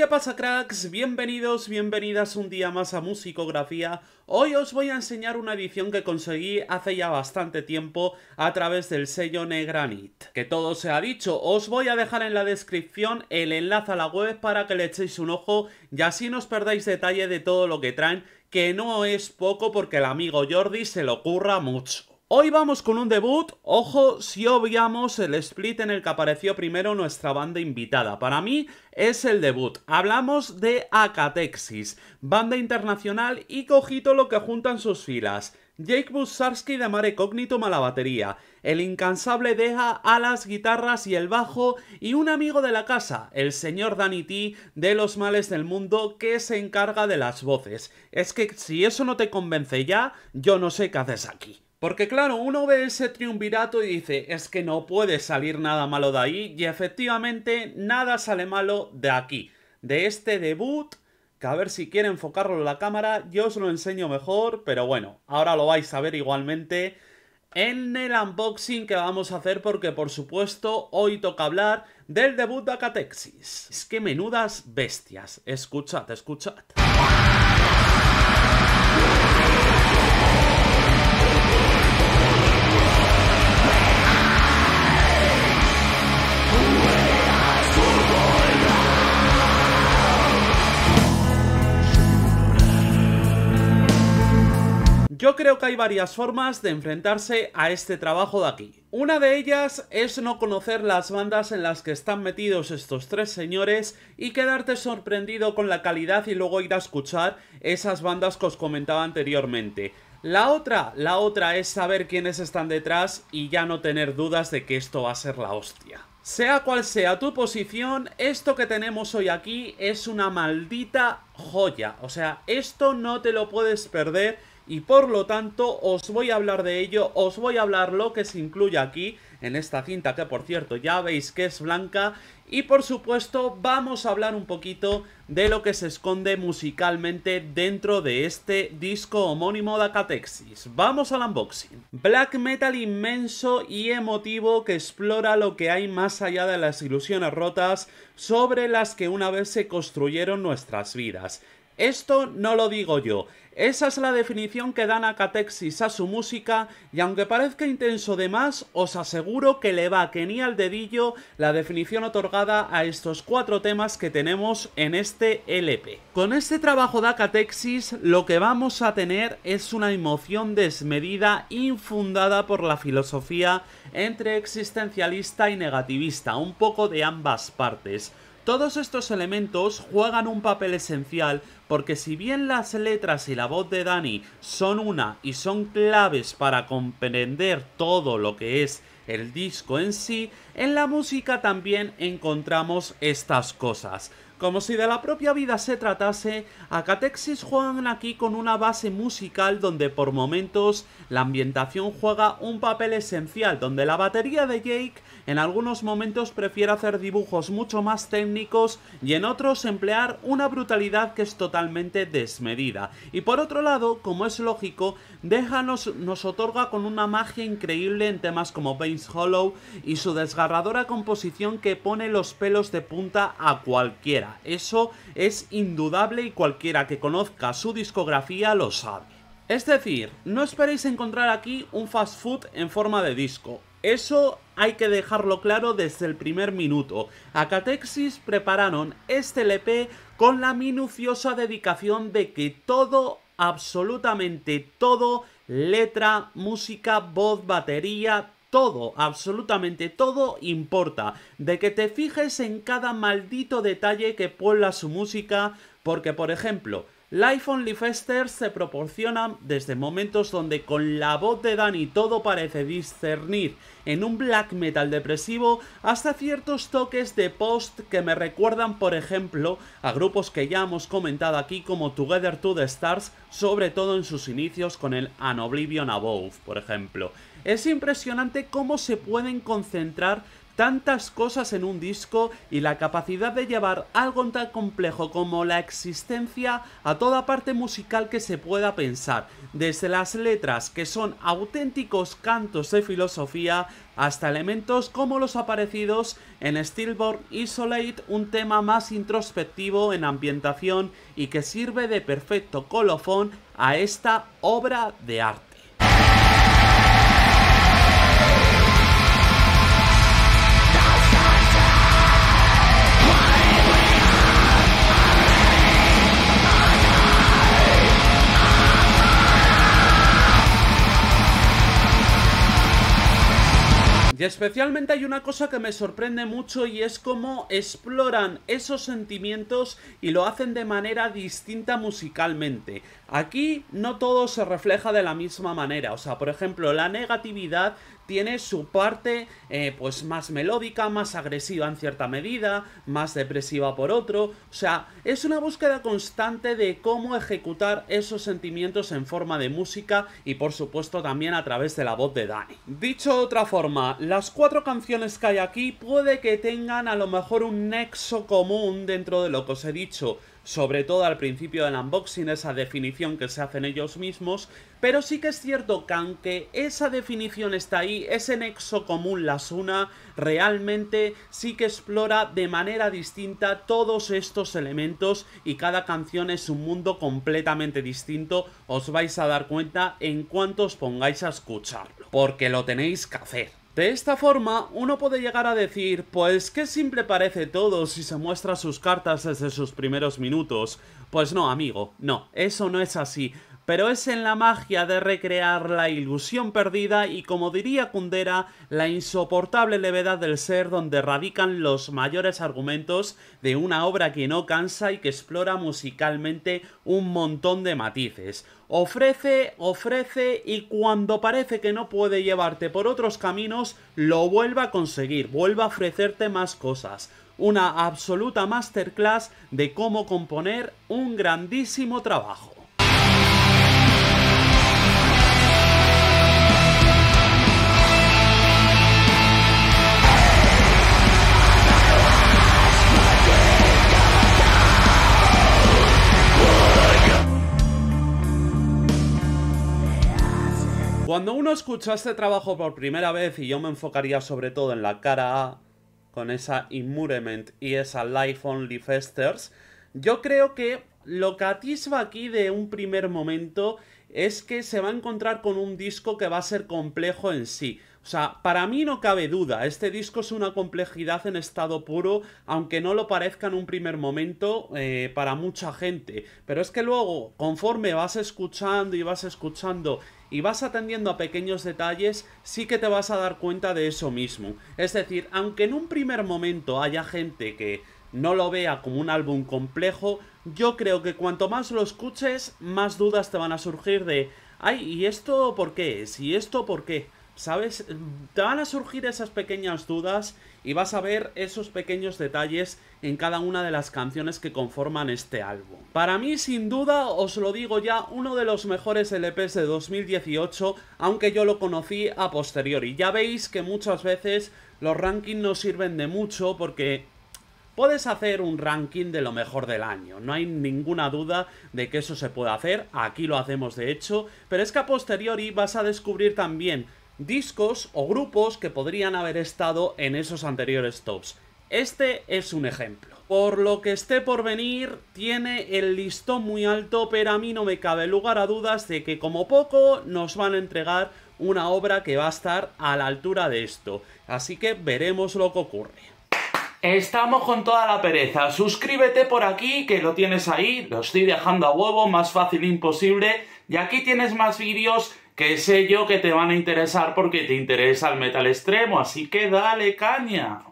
qué pasa cracks? Bienvenidos, bienvenidas un día más a Musicografía. Hoy os voy a enseñar una edición que conseguí hace ya bastante tiempo a través del sello Negranit. Que todo se ha dicho, os voy a dejar en la descripción el enlace a la web para que le echéis un ojo y así no os perdáis detalle de todo lo que traen, que no es poco porque el amigo Jordi se lo curra mucho. Hoy vamos con un debut, ojo si obviamos el split en el que apareció primero nuestra banda invitada. Para mí es el debut. Hablamos de Acatexis, banda internacional y cojito lo que juntan sus filas. Jake Bussarsky de Mare Cognito a batería, el incansable Deja a las guitarras y el bajo y un amigo de la casa, el señor Danity de Los Males del Mundo que se encarga de las voces. Es que si eso no te convence ya, yo no sé qué haces aquí. Porque claro, uno ve ese triunvirato y dice, es que no puede salir nada malo de ahí, y efectivamente nada sale malo de aquí, de este debut, que a ver si quiere enfocarlo en la cámara, yo os lo enseño mejor, pero bueno, ahora lo vais a ver igualmente en el unboxing que vamos a hacer porque por supuesto hoy toca hablar del debut de Acatexis. Es que menudas bestias, escuchad, escuchad. creo que hay varias formas de enfrentarse a este trabajo de aquí. Una de ellas es no conocer las bandas en las que están metidos estos tres señores y quedarte sorprendido con la calidad y luego ir a escuchar esas bandas que os comentaba anteriormente. La otra, la otra es saber quiénes están detrás y ya no tener dudas de que esto va a ser la hostia. Sea cual sea tu posición, esto que tenemos hoy aquí es una maldita joya. O sea, esto no te lo puedes perder y por lo tanto os voy a hablar de ello, os voy a hablar lo que se incluye aquí en esta cinta que por cierto ya veis que es blanca y por supuesto vamos a hablar un poquito de lo que se esconde musicalmente dentro de este disco homónimo de Acatexis. Vamos al unboxing. Black metal inmenso y emotivo que explora lo que hay más allá de las ilusiones rotas sobre las que una vez se construyeron nuestras vidas. Esto no lo digo yo. Esa es la definición que dan a Catexis a su música y aunque parezca intenso de más, os aseguro que le va que ni al dedillo la definición otorgada a estos cuatro temas que tenemos en este LP. Con este trabajo de Acatexis lo que vamos a tener es una emoción desmedida infundada por la filosofía entre existencialista y negativista, un poco de ambas partes todos estos elementos juegan un papel esencial porque si bien las letras y la voz de Dani son una y son claves para comprender todo lo que es el disco en sí, en la música también encontramos estas cosas. Como si de la propia vida se tratase, Acatexis juegan aquí con una base musical donde por momentos la ambientación juega un papel esencial, donde la batería de Jake en algunos momentos prefiere hacer dibujos mucho más técnicos y en otros emplear una brutalidad que es totalmente desmedida. Y por otro lado, como es lógico, Déjanos nos otorga con una magia increíble en temas como Bane's Hollow y su desgarradora composición que pone los pelos de punta a cualquiera. Eso es indudable y cualquiera que conozca su discografía lo sabe. Es decir, no esperéis encontrar aquí un fast food en forma de disco. Eso hay que dejarlo claro desde el primer minuto. A prepararon este LP con la minuciosa dedicación de que todo, absolutamente todo, letra, música, voz, batería, todo, absolutamente todo importa. De que te fijes en cada maldito detalle que puebla su música, porque por ejemplo, Life Only Fester se proporciona desde momentos donde con la voz de Danny todo parece discernir en un black metal depresivo hasta ciertos toques de post que me recuerdan por ejemplo a grupos que ya hemos comentado aquí como Together to the Stars, sobre todo en sus inicios con el An Oblivion Above, por ejemplo. Es impresionante cómo se pueden concentrar tantas cosas en un disco y la capacidad de llevar algo tan complejo como la existencia a toda parte musical que se pueda pensar, desde las letras que son auténticos cantos de filosofía hasta elementos como los aparecidos en Stillborn Isolate, un tema más introspectivo en ambientación y que sirve de perfecto colofón a esta obra de arte. Especialmente hay una cosa que me sorprende mucho y es cómo exploran esos sentimientos y lo hacen de manera distinta musicalmente. Aquí no todo se refleja de la misma manera, o sea, por ejemplo, la negatividad tiene su parte eh, pues más melódica, más agresiva en cierta medida, más depresiva por otro. O sea, es una búsqueda constante de cómo ejecutar esos sentimientos en forma de música y por supuesto también a través de la voz de Dani. Dicho de otra forma, las cuatro canciones que hay aquí puede que tengan a lo mejor un nexo común dentro de lo que os he dicho sobre todo al principio del unboxing, esa definición que se hacen ellos mismos, pero sí que es cierto que aunque esa definición está ahí, ese nexo común las una, realmente sí que explora de manera distinta todos estos elementos y cada canción es un mundo completamente distinto, os vais a dar cuenta en cuanto os pongáis a escucharlo, porque lo tenéis que hacer. De esta forma, uno puede llegar a decir, pues qué simple parece todo si se muestra sus cartas desde sus primeros minutos. Pues no, amigo, no, eso no es así pero es en la magia de recrear la ilusión perdida y, como diría Kundera, la insoportable levedad del ser donde radican los mayores argumentos de una obra que no cansa y que explora musicalmente un montón de matices. Ofrece, ofrece y cuando parece que no puede llevarte por otros caminos, lo vuelva a conseguir, vuelva a ofrecerte más cosas una absoluta masterclass de cómo componer un grandísimo trabajo. Cuando uno escucha este trabajo por primera vez, y yo me enfocaría sobre todo en la cara A, con esa Immurement y esa Life Only Festers, yo creo que lo que atisba aquí de un primer momento es que se va a encontrar con un disco que va a ser complejo en sí. O sea, para mí no cabe duda, este disco es una complejidad en estado puro, aunque no lo parezca en un primer momento eh, para mucha gente. Pero es que luego, conforme vas escuchando y vas escuchando y vas atendiendo a pequeños detalles, sí que te vas a dar cuenta de eso mismo. Es decir, aunque en un primer momento haya gente que no lo vea como un álbum complejo, yo creo que cuanto más lo escuches, más dudas te van a surgir de, ay, ¿y esto por qué es? ¿Y esto por qué? ¿Sabes? Te van a surgir esas pequeñas dudas y vas a ver esos pequeños detalles en cada una de las canciones que conforman este álbum. Para mí, sin duda, os lo digo ya, uno de los mejores LPs de 2018, aunque yo lo conocí a posteriori. Ya veis que muchas veces los rankings no sirven de mucho porque puedes hacer un ranking de lo mejor del año. No hay ninguna duda de que eso se puede hacer. Aquí lo hacemos de hecho. Pero es que a posteriori vas a descubrir también discos o grupos que podrían haber estado en esos anteriores tops. Este es un ejemplo. Por lo que esté por venir, tiene el listón muy alto, pero a mí no me cabe lugar a dudas de que como poco nos van a entregar una obra que va a estar a la altura de esto. Así que veremos lo que ocurre. Estamos con toda la pereza. Suscríbete por aquí, que lo tienes ahí. Lo estoy dejando a huevo, más fácil imposible. Y aquí tienes más vídeos que sé yo, que te van a interesar porque te interesa el metal extremo, así que dale caña.